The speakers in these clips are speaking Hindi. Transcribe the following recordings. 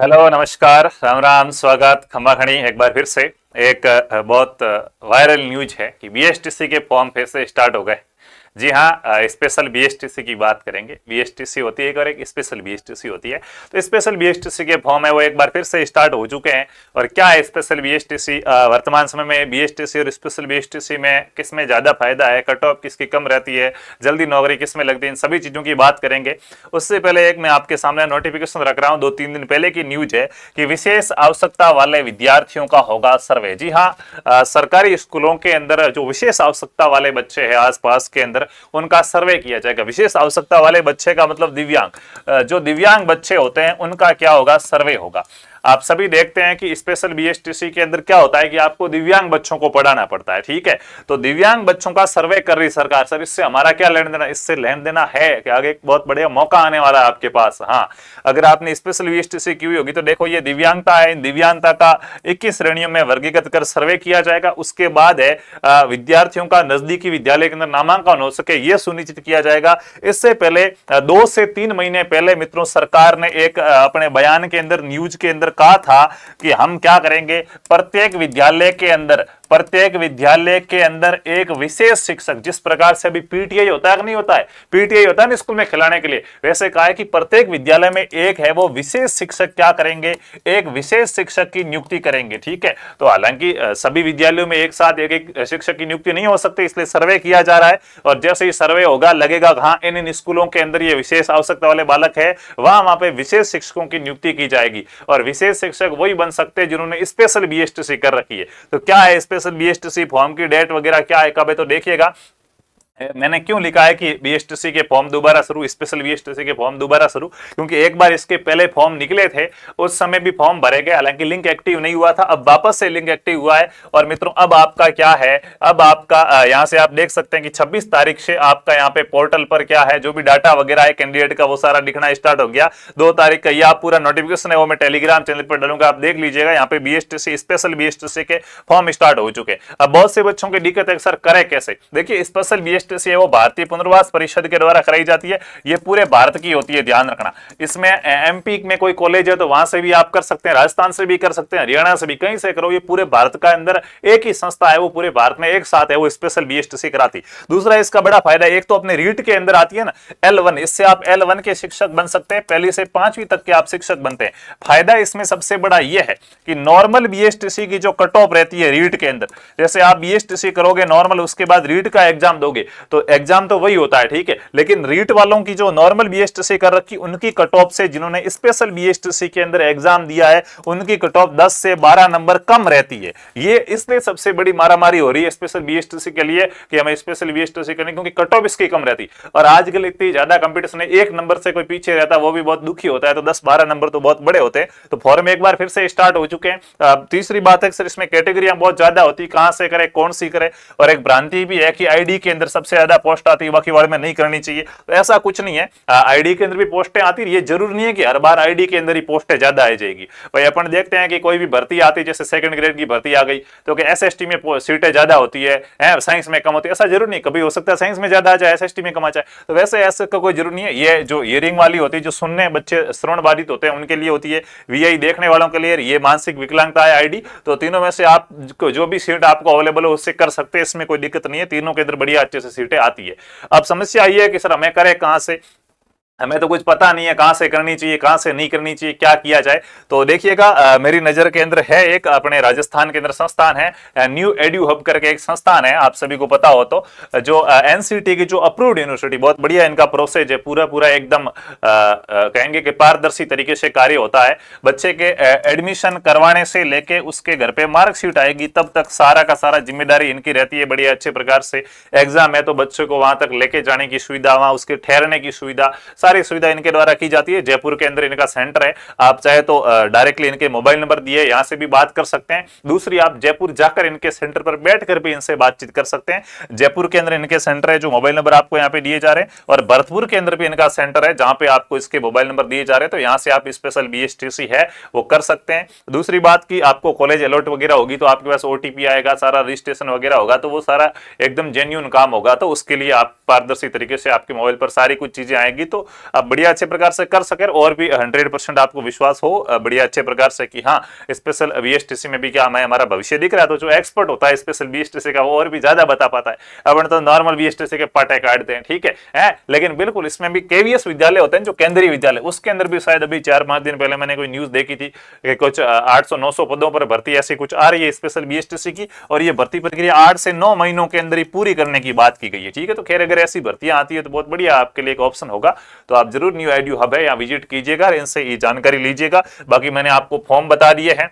हेलो नमस्कार राम राम स्वागत खम्बा खड़ी एक बार फिर से एक बहुत वायरल न्यूज है कि बीएसटीसी के फॉर्म फिर से स्टार्ट हो गए जी हाँ स्पेशल बीएसटीसी की बात करेंगे बीएसटीसी होती है एक और एक स्पेशल बीएसटीसी होती है तो स्पेशल बीएसटीसी के फॉर्म है वो एक बार फिर से स्टार्ट हो चुके हैं और क्या है स्पेशल बीएसटीसी वर्तमान समय में बीएसटीसी और स्पेशल बीएसटीसी में किस में ज़्यादा फायदा है कट ऑफ किसकी कम रहती है जल्दी नौकरी किस में लगती है इन सभी चीज़ों की बात करेंगे उससे पहले एक मैं आपके सामने नोटिफिकेशन रख रहा हूँ दो तीन दिन पहले की न्यूज है कि विशेष आवश्यकता वाले विद्यार्थियों का होगा सर्वे जी हाँ सरकारी स्कूलों के अंदर जो विशेष आवश्यकता वाले बच्चे हैं आस के अंदर अंदर उनका सर्वे किया जाएगा विशेष आवश्यकता वाले बच्चे का मतलब दिव्यांग जो दिव्यांग बच्चे होते हैं उनका क्या होगा सर्वे होगा आप सभी देखते हैं कि स्पेशल बीएसटीसी के अंदर क्या होता है कि आपको दिव्यांग बच्चों को पढ़ाना पड़ता है ठीक है तो दिव्यांग बच्चों का सर्वे कर रही सरकार सर इससे हमारा क्या लेन देना इससे लेन देना है कि आगे एक बहुत बढ़िया मौका आने वाला है आपके पास हाँ अगर आपने स्पेशल बीएसटीसी की हुई होगी तो देखो ये दिव्यांगता है दिव्यांगता का इक्कीस श्रेणियों में वर्गीकृत कर सर्वे किया जाएगा उसके बाद है विद्यार्थियों का नजदीकी विद्यालय के अंदर नामांकन हो सके ये सुनिश्चित किया जाएगा इससे पहले दो से तीन महीने पहले मित्रों सरकार ने एक अपने बयान के अंदर न्यूज के अंदर अंदर कहा था कि हम क्या करेंगे प्रत्येक विद्यालय के अंदर प्रत्येक विद्यालय के अंदर एक विशेष शिक्षक जिस प्रकार से अभी पीटीआई होता है नहीं होता है पीटीआई होता है ना स्कूल में खिलाने के लिए वैसे कहा है कि प्रत्येक विद्यालय में एक है वो विशेष शिक्षक क्या करेंगे एक विशेष शिक्षक की नियुक्ति करेंगे ठीक है तो हालांकि सभी विद्यालयों में एक साथ एक एक शिक्षक की नियुक्ति नहीं हो सकती इसलिए सर्वे किया जा रहा है और जैसे ही सर्वे होगा लगेगा हाँ इन इन स्कूलों के अंदर ये विशेष आवश्यकता वाले बालक है वहां वहां पर विशेष शिक्षकों की नियुक्ति की जाएगी और विशेष शिक्षक वही बन सकते हैं जिन्होंने स्पेशल बीएसटीसी कर रखी है तो क्या है स्पेशल कंसेशन सी फॉर्म की डेट वगैरह क्या है कब है तो देखिएगा मैंने क्यों लिखा है कि बीएसटीसी के फॉर्म दोबारा शुरू स्पेशल बीएसटीसी के फॉर्म दोबारा शुरू क्योंकि एक बार इसके पहले फॉर्म निकले थे उस समय भी फॉर्म भरे गए हालांकि लिंक एक्टिव नहीं हुआ था अब वापस से लिंक एक्टिव हुआ है और मित्रों अब आपका क्या है अब आपका यहाँ से आप देख सकते हैं कि छब्बीस तारीख से आपका यहाँ पे पोर्टल पर क्या है जो भी डाटा वगैरह है कैंडिडेट का वो सारा लिखना स्टार्ट हो गया दो तारीख का यह पूरा नोटिफिकेशन है वो मैं टेलीग्राम चैनल पर डालूंगा आप देख लीजिएगा यहाँ पे बीएसटीसी स्पेशल बीएसटीसी के फॉर्म स्टार्ट हो चुके अब बहुत से बच्चों की दिक्कत है सर करे कैसे देखिए स्पेशल बीएसटी लिस्ट से वो भारतीय पुनर्वास परिषद के द्वारा कराई जाती है ये पूरे भारत की होती है ध्यान रखना इसमें एमपी में कोई कॉलेज है तो वहां से भी आप कर सकते हैं राजस्थान से भी कर सकते हैं हरियाणा से भी कहीं से करो ये पूरे भारत का अंदर एक ही संस्था है वो पूरे भारत में एक साथ है वो स्पेशल बी कराती दूसरा इसका बड़ा फायदा एक तो अपने रीट के अंदर आती है ना एल इससे आप एल के शिक्षक बन सकते हैं पहली से पांचवी तक के आप शिक्षक बनते हैं फायदा इसमें सबसे बड़ा यह है कि नॉर्मल बी की जो कट ऑफ रहती है रीट के अंदर जैसे आप बी करोगे नॉर्मल उसके बाद रीट का एग्जाम दोगे तो एग्जाम तो वही होता है ठीक है लेकिन रीट वालों की जो नॉर्मल बीएसटीसी कर रखी उनकी कट ऑफ से जिन्होंने स्पेशल बीएसटीसी के अंदर एग्जाम दिया है उनकी कट ऑफ दस से बारह नंबर कम रहती है ये इसलिए सबसे बड़ी मारामारी हो रही है स्पेशल बीएसटीसी के लिए कि हमें स्पेशल बीएसटीसी करनी क्योंकि कट ऑफ इसकी कम रहती और आजकल इतनी ज्यादा कंपिटिशन है एक नंबर से कोई पीछे रहता है वो भी बहुत दुखी होता है तो दस बारह नंबर तो बहुत बड़े होते हैं तो फॉर्म एक बार फिर से स्टार्ट हो चुके हैं तीसरी बात है सर इसमें कैटेगरिया बहुत ज्यादा होती है कहां से करे कौन सी करे और एक भ्रांति भी है कि आईडी के अंदर सबसे ज्यादा पोस्ट आती है बाकी वाले में नहीं करनी चाहिए तो ऐसा कुछ नहीं है आईडी के अंदर भी पोस्टें आती है ये जरूर नहीं है कि हर बार आईडी के अंदर ही पोस्टें ज्यादा आ जाएगी भाई अपन देखते हैं कि कोई भी भर्ती आती जैसे सेकंड ग्रेड की भर्ती आ गई तो एस एस में सीटें ज्यादा होती है साइंस में कम होती है ऐसा जरूर नहीं कभी हो सकता है साइंस में ज्यादा आ जाए एस में कम आ जाए तो वैसे ऐसे का कोई जरूर नहीं है ये जो ईयरिंग वाली होती है जो सुनने बच्चे श्रवण बाधित होते हैं उनके लिए होती है वी देखने वालों के लिए ये मानसिक विकलांगता है आई तो तीनों में से आप जो भी सीट आपको अवेलेबल हो उससे कर सकते हैं इसमें कोई दिक्कत नहीं है तीनों के अंदर बढ़िया अच्छे से सीटें आती है अब समस्या आई है कि सर हमें करें कहां से हमें तो कुछ पता नहीं है कहाँ से करनी चाहिए कहाँ से नहीं करनी चाहिए क्या किया जाए तो देखिएगा मेरी नज़र के अंदर है एक अपने राजस्थान के अंदर संस्थान है न्यू एड्यू हब करके एक संस्थान है आप सभी को पता हो तो जो एनसीटी की जो अप्रूव्ड यूनिवर्सिटी बहुत बढ़िया इनका प्रोसेस है पूरा पूरा एकदम कहेंगे कि पारदर्शी तरीके से कार्य होता है बच्चे के एडमिशन करवाने से लेके उसके घर पे मार्कशीट आएगी तब तक सारा का सारा जिम्मेदारी इनकी रहती है बड़े अच्छे प्रकार से एग्जाम है तो बच्चों को वहां तक लेके जाने की सुविधा वहां उसके ठहरने की सुविधा सारी सुविधा इनके द्वारा की जाती है जयपुर के अंदर इनका सेंटर है आप चाहे तो डायरेक्टली इनके मोबाइल नंबर दिए यहाँ से भी बात कर सकते हैं दूसरी आप जयपुर जाकर इनके सेंटर पर बैठ भी इनसे बातचीत कर सकते हैं जयपुर के अंदर इनके सेंटर है जो मोबाइल नंबर आपको यहाँ पे दिए जा रहे हैं और भरतपुर के अंदर भी इनका सेंटर है जहां पे आपको इसके मोबाइल नंबर दिए जा रहे हैं तो यहाँ से आप स्पेशल बीएसटीसी है वो कर सकते हैं दूसरी बात की आपको कॉलेज अलर्ट वगैरह होगी तो आपके पास ओटीपी आएगा सारा रजिस्ट्रेशन वगैरह होगा तो वो सारा एकदम जेन्यून काम होगा तो उसके लिए आप पारदर्शी तरीके से आपके मोबाइल पर सारी कुछ चीजें आएंगी तो आप बढ़िया अच्छे प्रकार से कर सके और भी हंड्रेड परसेंट आपको विश्वास हो बढ़िया अच्छे प्रकार से कि हाँ स्पेशल बी में भी क्या हमें हमारा भविष्य दिख रहा है तो जो एक्सपर्ट होता है स्पेशल बी का वो और भी ज्यादा बता पाता है अब तो नॉर्मल बी के पाटे काटते हैं ठीक है, है लेकिन बिल्कुल इसमें भी केवीएस विद्यालय होते हैं जो केंद्रीय विद्यालय उसके अंदर भी शायद अभी चार पांच दिन पहले मैंने कोई न्यूज देखी थी कि कुछ आठ सौ नौ सौ पदों पर भर्ती ऐसी कुछ आ रही है स्पेशल बीएसटीसी की और ये भर्ती प्रक्रिया आठ से नौ महीनों के अंदर ही पूरी करने की बात की गई है ठीक है तो खैर अगर ऐसी भर्तियां आती है तो बहुत बढ़िया आपके लिए एक ऑप्शन होगा तो आप जरूर न्यू आईडियो हब है यहाँ विजिट कीजिएगा इनसे ये जानकारी लीजिएगा बाकी मैंने आपको फॉर्म बता दिए हैं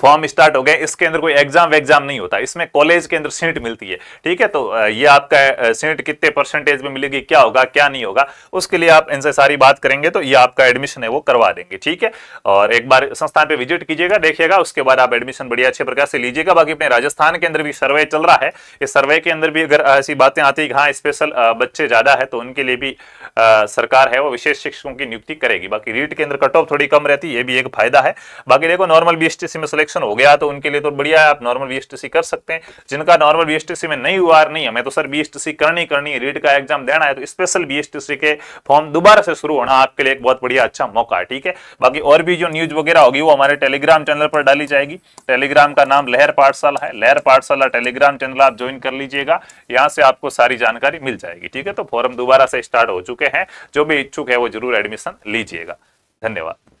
फॉर्म स्टार्ट हो गए इसके अंदर कोई एग्जाम वेग्जाम नहीं होता इसमें कॉलेज के अंदर सीट मिलती है ठीक है तो ये आपका सीट कितने परसेंटेज में मिलेगी क्या होगा क्या नहीं होगा उसके लिए आप इनसे सारी बात करेंगे तो ये आपका एडमिशन है वो करवा देंगे ठीक है और एक बार संस्थान पे विजिट कीजिएगा देखिएगा उसके बाद आप एडमिशन बढ़िया अच्छे प्रकार से लीजिएगा बाकी अपने राजस्थान के अंदर भी सर्वे चल रहा है इस सर्वे के अंदर भी अगर ऐसी बातें आती है हाँ स्पेशल बच्चे ज्यादा है तो उनके लिए भी सरकार है वो विशेष शिक्षकों की नियुक्ति करेगी बाकी रीट के अंदर कट ऑफ थोड़ी कम रहती है ये भी एक फायदा है बाकी देखो नॉर्मल बी में सिलेक्शन हो गया तो उनके लिए तो बढ़िया है आप नॉर्मल बीएसटीसी कर सकते हैं जिनका नॉर्मल बीएसटीसी में नहीं हुआ नहीं हमें तो सर बीएसटीसी करनी करनी है रीट का एग्जाम देना है तो स्पेशल बीएसटीसी के फॉर्म दोबारा से शुरू होना आपके लिए एक बहुत बढ़िया अच्छा मौका है ठीक है बाकी और भी जो न्यूज वगैरह होगी वो हमारे टेलीग्राम चैनल पर डाली जाएगी टेलीग्राम का नाम लहर पाठशाला है लहर पाठशाला टेलीग्राम चैनल आप ज्वाइन कर लीजिएगा यहाँ से आपको सारी जानकारी मिल जाएगी ठीक है तो फॉर्म दोबारा से स्टार्ट हो चुके हैं जो भी इच्छुक है वो जरूर एडमिशन लीजिएगा धन्यवाद